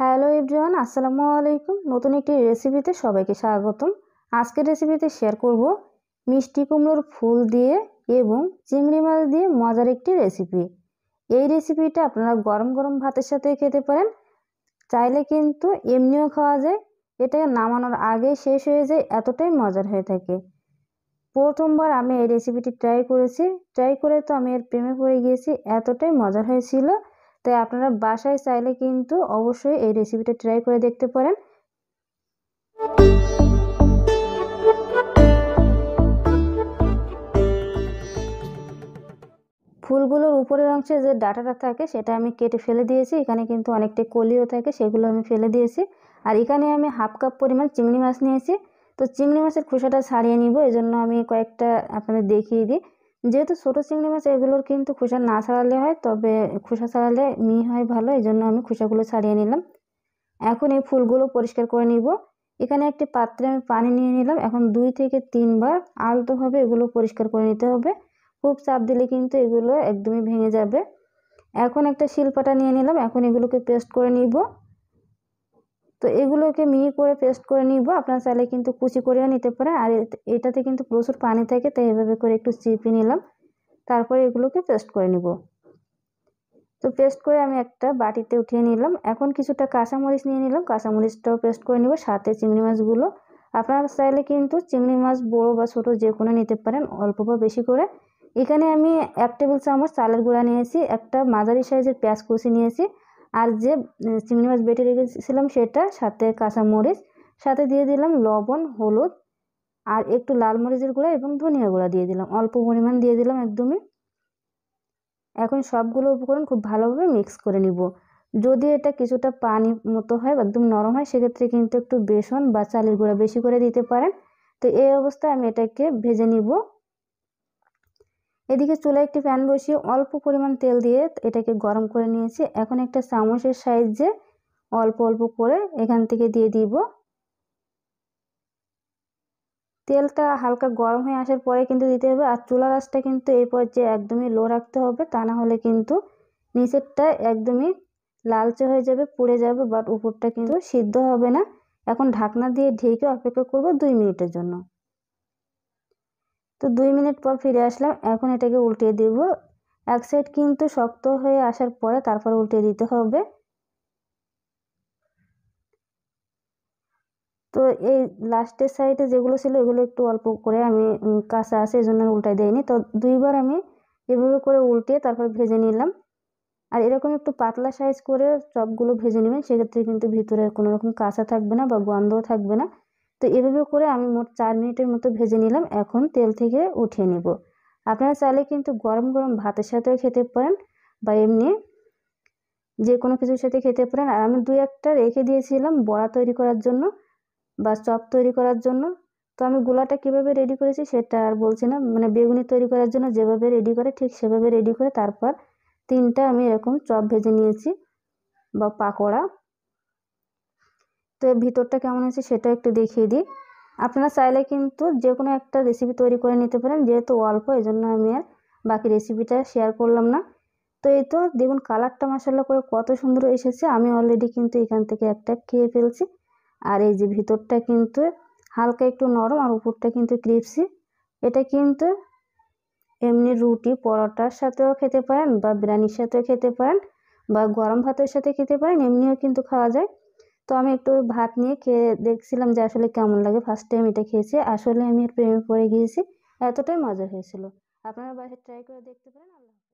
hello everyone আসসালামু আলাইকুম নতুন একটি রেসিপিতে সবাইকে স্বাগতম আজকের রেসিপিতে শেয়ার করব মিষ্টি কুমড়োর ফুল দিয়ে এবং চিংড়ি মাছ দিয়ে মজার একটি রেসিপি এই রেসিপিটা আপনারা গরম গরম ভাতের সাথে খেতে পারেন চাইলে কিন্তু এমনিও খাওয়া যায় এটা নামানোর আগে শেষ হয়ে যায় এতটাই মজার হয়ে থাকে প্রথমবার আমি এই রেসিপিটি ট্রাই করেছি ট্রাই করে তো আমি এর প্রেমে পড়ে গিয়েছি এতটাই মজার হয়েছিল তাই আপনারা বাসায় চাইলে কিন্তু অবশ্যই এই রেসিপিটা ট্রাই করে দেখতে পারেন ফুলগুলোর উপরের অংশে যে ডাটাটা থাকে সেটা আমি কেটে ফেলে দিয়েছি এখানে কিন্তু অনেকটা কলিও থাকে সেগুলো আমি ফেলে দিয়েছি আর এখানে আমি হাফ কাপ পরিমাণ চিংড়ি মাছ নিয়েছি তো চিংড়ি মাছের খোসাটা ছাড়িয়ে নিব এজন্য আমি কয়েকটা আপনাদের দেখিয়ে দিই যেহেতু ছোটো চিংড়ি মাছ এগুলোর কিন্তু খোসা না ছাড়ালে হয় তবে খোসা ছাড়ালে মিহি হয় ভালো এই জন্য আমি খোসাগুলো ছাড়িয়ে নিলাম এখন এই ফুলগুলো পরিষ্কার করে নিব এখানে একটি পাত্রে আমি পানি নিয়ে নিলাম এখন দুই থেকে তিনবার আলতোভাবে এগুলো পরিষ্কার করে নিতে হবে খুব চাপ দিলে কিন্তু এগুলো একদমই ভেঙে যাবে এখন একটা শিলপাটা নিয়ে নিলাম এখন এগুলোকে পেস্ট করে নিব তো এগুলোকে মিহি করে পেস্ট করে নিব আপনার চাইলে কিন্তু কুচি করেও নিতে পারে আর এটাতে কিন্তু প্রচুর পানি থাকে তাই এভাবে করে একটু চিপি নিলাম তারপরে এগুলোকে পেস্ট করে নিব তো পেস্ট করে আমি একটা বাটিতে উঠিয়ে নিলাম এখন কিছুটা কাঁচামরিচ নিয়ে নিলাম কাঁচামরিচটাও পেস্ট করে নিব সাথে চিংড়ি মাছগুলো আপনারা চাইলে কিন্তু চিংড়ি মাছ বড় বা ছোটো যে কোনো নিতে পারেন অল্প বা বেশি করে এখানে আমি এক টেবিল চামচ চালের গুঁড়া নিয়েছি একটা মাঝারি সাইজের পেঁয়াজ কুচি নিয়েছি আর যে চিংড়ি মাছ বেটে রেখেছিলাম সেটা সাথে কাঁচামরিচ সাথে দিয়ে দিলাম লবণ হলুদ আর একটু লাল মরিচের গুঁড়া এবং ধনিয়া গুঁড়া দিয়ে দিলাম অল্প পরিমাণ দিয়ে দিলাম একদমই এখন সবগুলো উপকরণ খুব ভালোভাবে মিক্স করে নিব যদি এটা কিছুটা পানি মতো হয় একদম নরম হয় সেক্ষেত্রে কিন্তু একটু বেসন বা চালের গুঁড়া বেশি করে দিতে পারেন তো এই অবস্থায় আমি এটাকে ভেজে নিব এদিকে চুলায় একটি প্যান বসিয়ে অল্প পরিমাণ তেল দিয়ে এটাকে গরম করে নিয়েছি এখন একটা চামচের সাহায্যে অল্প অল্প করে এখান থেকে দিয়ে দিব তেলটা হালকা গরম হয়ে আসার পরে কিন্তু দিতে হবে আর চুলা আঁচটা কিন্তু এই পর্যায়ে একদমই লো রাখতে হবে তা না হলে কিন্তু নিচেরটা একদমই লালচে হয়ে যাবে পুড়ে যাবে বাট উপরটা কিন্তু সিদ্ধ হবে না এখন ঢাকনা দিয়ে ঢেকে অপেক্ষা করব দুই মিনিটের জন্য তো দুই মিনিট পর ফিরে আসলাম এখন এটাকে উল্টিয়ে দেব এক সাইড কিন্তু শক্ত হয়ে আসার পরে তারপর উল্টিয়ে দিতে হবে তো এই লাস্টের সাইডে যেগুলো ছিল এগুলো একটু অল্প করে আমি কাঁচা আছে এই জন্য উল্টাই দেয়নি তো দুইবার আমি এভাবে করে উল্টিয়ে তারপর ভেজে নিলাম আর এরকম একটু পাতলা সাইজ করে চপগুলো ভেজে নেবেন সেক্ষেত্রে কিন্তু ভিতরে কোনো রকম কাঁচা থাকবে না বা গন্ধও থাকবে না তো এভাবে করে আমি মোট চার মিনিটের মতো ভেজে নিলাম এখন তেল থেকে উঠিয়ে নিব আপনারা চাইলে কিন্তু গরম গরম ভাতের সাথেও খেতে পারেন বা এমনি যে কোনো কিছুর সাথে খেতে পারেন আর আমি দু একটা রেখে দিয়েছিলাম বড়া তৈরি করার জন্য বা চপ তৈরি করার জন্য তো আমি গোলাটা কীভাবে রেডি করেছি সেটা আর বলছি না মানে বেগুনি তৈরি করার জন্য যেভাবে রেডি করে ঠিক সেভাবে রেডি করে তারপর তিনটা আমি এরকম চপ ভেজে নিয়েছি বা পাকোড়া তো ভিতরটা কেমন আছে সেটা একটু দেখিয়ে দিই আপনারা চাইলে কিন্তু যে কোনো একটা রেসিপি তৈরি করে নিতে পারেন যেহেতু অল্প এই জন্য আমি আর বাকি রেসিপিটা শেয়ার করলাম না তো এই তো দেখুন কালারটা মশলা করে কত সুন্দর এসেছে আমি অলরেডি কিন্তু এখান থেকে একটা খেয়ে ফেলছি আর এই যে ভিতরটা কিন্তু হালকা একটু নরম আর উপরটা কিন্তু ক্রিপসি এটা কিন্তু এমনি রুটি পরোটার সাথেও খেতে পারেন বা বিরিয়ানির সাথেও খেতে পারেন বা গরম ভাতের সাথে খেতে পারেন এমনিও কিন্তু খাওয়া যায় তো আমি একটু ভাত নিয়ে খেয়ে দেখছিলাম যে আসলে কেমন লাগে ফার্স্ট টাইম এটা খেয়েছি আসলে আমি এর প্রেমে পড়ে গিয়েছি এতটাই মজা হয়েছিল আপনারা বাসায় ট্রাই করে দেখতে পারেন আল্লাহ